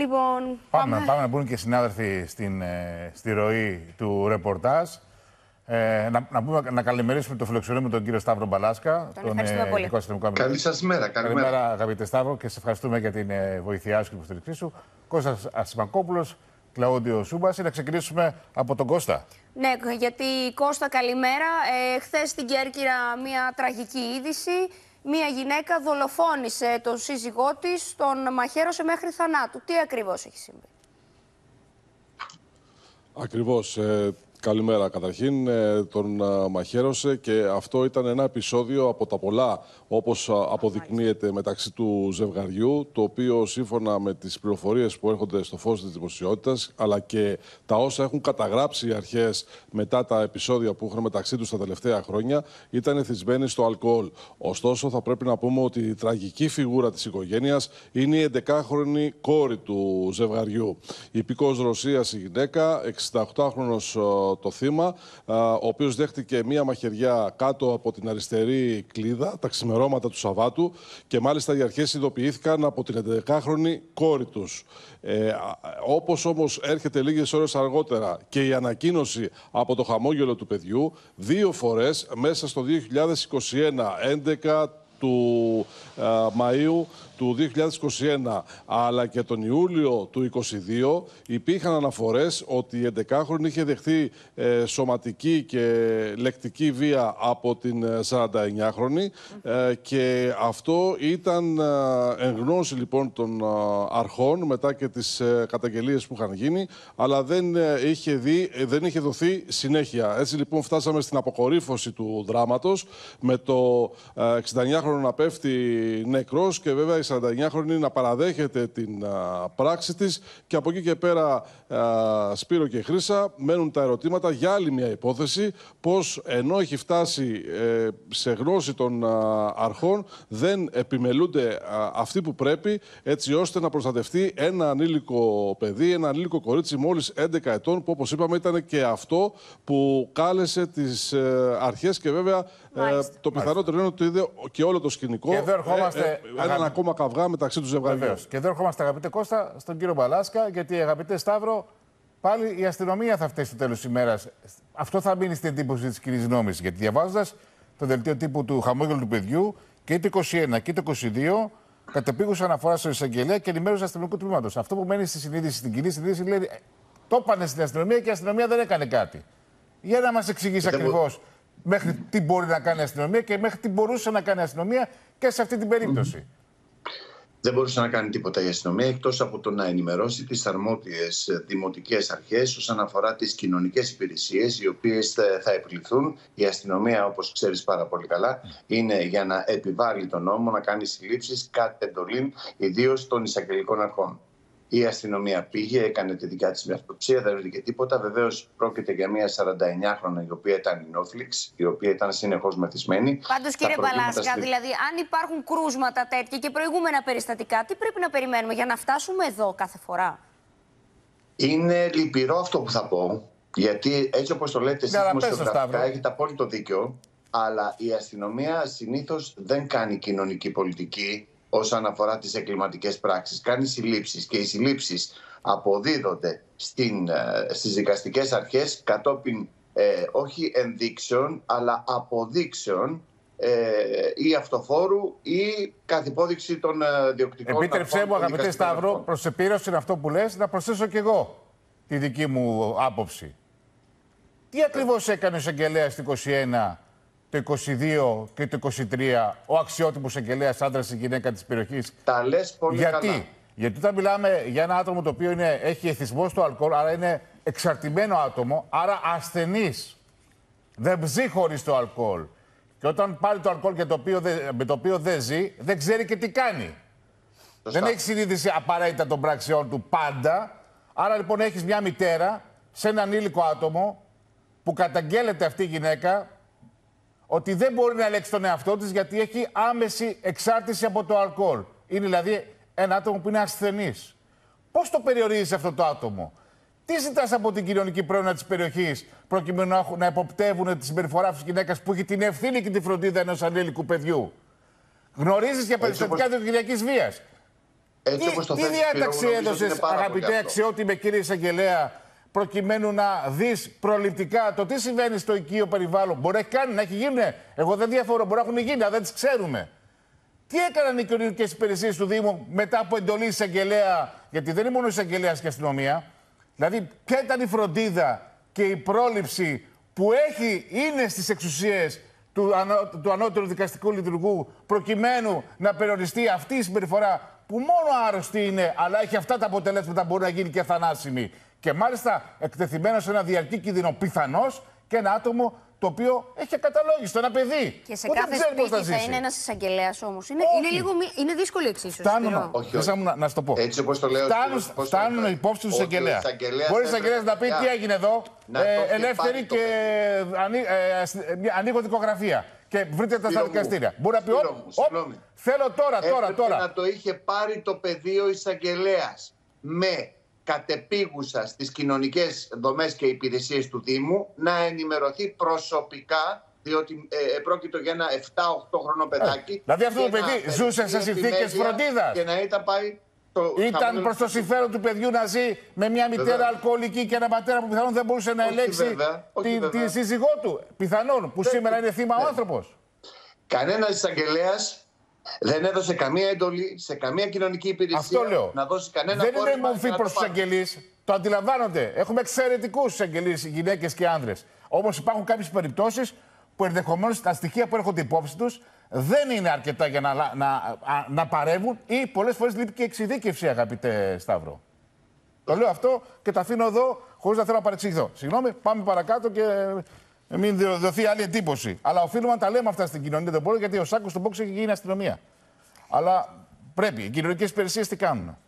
Λοιπόν, πάμε, πάμε. να μπουν και οι συνάδελφοι στην, ε, στη ροή του ρεπορτάζ. Ε, να, να, να καλημερίσουμε το φιλοξενούμενο τον κύριο Σταύρο Μπαλάσκα, τον, τον ε, Ειδικό Αστυνομικό Καλή σας μέρα, καλημέρα. Καλημέρα, αγαπητέ Σταύρο, και σε ευχαριστούμε για την ε, βοήθειά σου και την υποστήριξή σου. Κώστας Ασημακόπουλος, Κλαόντιο Σούμπας, να ξεκινήσουμε από τον Κώστα. Ναι, γιατί Κώστα, καλημέρα. Ε, Χθες στην Κέρκυρα, μια τραγική είδηση μία γυναίκα δολοφόνησε τον σύζυγό της, τον μαχαίρωσε μέχρι θανάτου. Τι ακριβώς έχει συμβεί. Ακριβώς. Ε, Καλημέρα. Καταρχήν ε, τον ε, μαχαίρωσε και αυτό ήταν ένα επεισόδιο από τα πολλά όπως ε, αποδεικνύεται μεταξύ του ζευγαριού το οποίο σύμφωνα με τις πληροφορίες που έρχονται στο φως της δημοσιότητας αλλά και τα όσα έχουν καταγράψει οι αρχές μετά τα επεισόδια που έχουν μεταξύ τους τα τελευταία χρόνια ήταν εθισμένοι στο αλκοόλ. Ωστόσο θα πρέπει να πούμε ότι η τραγική φιγούρα της οικογένειας είναι η 11χρονη κόρη του ζευγαριού. Η Ρωσίας η γυναίκα, 68χρονος το θύμα, ο οποίος δέχτηκε μία μαχαιριά κάτω από την αριστερή κλίδα τα ξημερώματα του Σαββάτου και μάλιστα οι αρχές ειδοποιήθηκαν από την 11χρονη κόρη τους. Ε, όπως όμως έρχεται λίγες ώρες αργότερα και η ανακοίνωση από το χαμόγελο του παιδιού, δύο φορές μέσα στο 2021, 11, του ε, Μαΐου του 2021 αλλά και τον Ιούλιο του 2022 υπήρχαν αναφορές ότι η 11χρονη είχε δεχθεί ε, σωματική και λεκτική βία από την 49χρονη ε, και αυτό ήταν ε, εν γνώση λοιπόν των αρχών μετά και τις καταγγελίες που είχαν γίνει αλλά δεν είχε, δει, δεν είχε δοθεί συνέχεια. Έτσι λοιπόν φτάσαμε στην αποκορύφωση του δράματος με το 69χρονο χρονο να πέφτει νεκρός και βέβαια η 49χρονη να παραδέχεται την πράξη της και από εκεί και πέρα α, Σπύρο και Χρύσα μένουν τα ερωτήματα για άλλη μια υπόθεση πως ενώ έχει φτάσει ε, σε γνώση των αρχών δεν επιμελούνται αυτοί που πρέπει έτσι ώστε να προστατευτεί ένα ανήλικο παιδί, ένα ανήλικο κορίτσι μόλις 11 ετών που όπως είπαμε ήταν και αυτό που κάλεσε τις ε, αρχές και βέβαια ε, το πιθανότερο είναι ότι είδε και όλο το σκηνικό. Και εδώ ε, ε, έναν ακόμα καυγά μεταξύ του ζευγαριού. Και εδώ ερχόμαστε, αγαπητέ Κώστα, στον κύριο Μπαλάσκα, γιατί αγαπητέ Σταύρο, πάλι η αστυνομία θα φταίσει το τέλος της ημέρας. Αυτό θα μείνει στην εντύπωση της κοινής γνώμης, Γιατί διαβάζοντας το δελτίο τύπου του χαμόγελου του παιδιού και το 21 και το 22, κατεπίγουσα αναφορά στο εισαγγελέα και ενημέρωση αστυνομικού τμήματος. Αυτό που μένει στη συνείδηση, στην κοινή συνείδηση, λέει το πάνε στην αστυνομία και η αστυνομία δεν έκανε κάτι. Για να μας εξηγήσει ακριβώς μέχρι τι μπορεί να κάνει η αστυνομία και μέχρι τι μπορούσε να κάνει η αστυνομία και σε αυτή την περίπτωση. Δεν μπορούσε να κάνει τίποτα η αστυνομία εκτός από το να ενημερώσει τις αρμόδιες δημοτικές αρχές όσον αφορά τις κοινωνικές υπηρεσίες οι οποίες θα επιληθούν. Η αστυνομία όπως ξέρεις πάρα πολύ καλά είναι για να επιβάλλει τον νόμο να κάνει συλλήψεις κατ' εντολή ιδίως των εισαγγελικών αρχών. Η αστυνομία πήγε, έκανε τη δικιά της μια αυτοψία, δεν βρήκε τίποτα. Βεβαίως πρόκειται για μια 49 χρονα η οποία ήταν Νόφλιξ, η οποία ήταν συνεχώς μεθυσμένη. Πάντως κύριε Παλάσκα, δηλαδή, αν υπάρχουν κρούσματα τέτοια και προηγούμενα περιστατικά, τι πρέπει να περιμένουμε για να φτάσουμε εδώ κάθε φορά. Είναι λυπηρό αυτό που θα πω, γιατί έτσι όπως το λέτε, εσείς δημοσιογραφικά έχετε απόλυτο δίκιο. Αλλά η αστυνομία συνήθως δεν κάνει κοινωνική πολιτική όσον αφορά τις εγκληματικές πράξεις. Κάνει συλλήψεις και οι συλλήψεις αποδίδονται στην, ε, στις δικαστικές αρχές κατόπιν ε, όχι ενδείξεων αλλά αποδείξεων ε, ή αυτοφόρου ή καθ' υπόδειξη των διοκτικών Επίτρεψέ μου, αγαπητέ Σταύρο, προ επίρρωση αυτό που λες, να προσθέσω κι εγώ τη δική μου άποψη. Τι ακριβώς έκανε ο εισαγγελέας 21 το 22 και το 23 ο αξιότιμος εγγελέα άντρα ή γυναίκα της περιοχής. Τα λες πολύ Γιατί? Καλά. Γιατί όταν μιλάμε για ένα άτομο το οποίο είναι, έχει εθισμός στο αλκοόλ, άρα είναι εξαρτημένο άτομο, άρα ασθενής, δεν ζει χωρίς το αλκοόλ. Και όταν πάρει το αλκοόλ και το οποίο με το οποίο δεν ζει, δεν ξέρει και τι κάνει. Δεν έχει συνείδηση απαραίτητα των πράξεών του πάντα. Άρα λοιπόν έχεις μια μητέρα σε έναν ήλικο άτομο που καταγγέλλεται αυτή η γυναίκα ότι δεν μπορεί να ελέγξει τον εαυτό της γιατί έχει άμεση εξάρτηση από το αλκοόλ. Είναι δηλαδή ένα άτομο που είναι ασθενής. Πώς το περιορίζεις αυτό το άτομο, τι ζητάς από την κοινωνική πρόνοια της περιοχής, προκειμένου να εποπτεύουν τη συμπεριφορά της γυναίκας που έχει την ευθύνη και τη φροντίδα ενός ανήλικου παιδιού. Γνωρίζεις για περιστατικά όπως... διοικητικής βίας. Τι, τι διάταξη έδωσε, αγαπητέ αξιότιμε κύριε Εισαγγελέα, προκειμένου να δεις προληπτικά το τι συμβαίνει στο οικείο περιβάλλον. Μπορεί να έχει κάνει, να έχει γίνει. Εγώ δεν διαφορώ, μπορεί να έχουν γίνει, αλλά δεν τις ξέρουμε. Τι έκαναν οι κοινωνικές υπηρεσίες του Δήμου μετά από εντολή εισαγγελέα, γιατί δεν είναι μόνο εισαγγελέα και αστυνομία. Δηλαδή, ποια ήταν η φροντίδα και η πρόληψη που έχει, είναι στις εξουσίες του, ανώ, του ανώτερου δικαστικού λειτουργού, προκειμένου να περιοριστεί αυτή η συμπεριφορά που μόνο άρρωστη είναι, αλλά έχει αυτά τα αποτελέσματα που μπορεί να γίνει και θανάσιμη. Και μάλιστα εκτεθειμένος σε ένα διαρκή κίνδυνο πιθανό και ένα άτομο το οποίο έχει στο ένα παιδί. Και σε κάθε σπίτι θα, θα είναι ένας εισαγγελέας όμως. Είναι, είναι, λίγο, είναι δύσκολη εξίσωση. Φτάνουν, Όχι, όχι. Να, να σου το πω. Έτσι όπως το λέω. Φτάνουν, πώς φτάνουν υπόψη του εισαγγελέα. Μπορεί ο εισαγγελέας να πει τι έγινε εδώ. Ε, ελεύθερη και ε, ανοίγω δικογραφία και βρείτε τα στα δικαστήρια. Μπορεί να πει Θέλω τώρα, τώρα, τώρα. Να το είχε πάρει το πεδίο εισαγγελέας με κατεπίγουσας στις κοινωνικές δομές και υπηρεσίες του Δήμου να ενημερωθεί προσωπικά διότι ε, ε πρόκειτο για ένα 7-8 χρονό ε, παιδάκι. Δηλαδή αυτό το παιδί ζούσε σε συνθήκε φροντίδας. Και να ήταν πάει. Το ήταν προς το συμφέρον του παιδιού να ζει με μια μητέρα βέβαια. αλκοολική και ένα πατέρα που πιθανόν δεν μπορούσε να ελέξει τη, τη σύζυγό του. Πιθανόν, που σήμερα είναι θύμα ο ναι. άνθρωπος. Κανένας εισαγγελέας δεν έδωσε καμία εντολή σε καμία κοινωνική υπηρεσία Αυτό λέω. να δώσει κανένα Δεν είναι μορφή προς τους εγγελεί. Το αντιλαμβάνονται. Έχουμε εξαιρετικούς εγγελεί γυναίκες και άνδρες. Όμως υπάρχουν κάποιες περιπτώσεις που ενδεχομένως τα στοιχεία που έρχονται υπόψη τους δεν είναι αρκετά για να, να, να, να παρεύουν ή πολλές φορές λείπει και εξειδίκευση, αγαπητέ Σταύρο. Το λέω αυτό και τα αφήνω εδώ χωρίς να θέλω να παρεξηγηθώ. Συγγνώμη, πάμε παρακάτω και ε, μην δοθεί άλλη εντύπωση. Αλλά οφείλουμε να τα λέμε αυτά στην κοινωνία. Δεν μπορώ γιατί ο Σάκος του Μπόξ έχει γίνει αστυνομία. Αλλά πρέπει. Οι κοινωνικές υπηρεσίες τι κάνουν.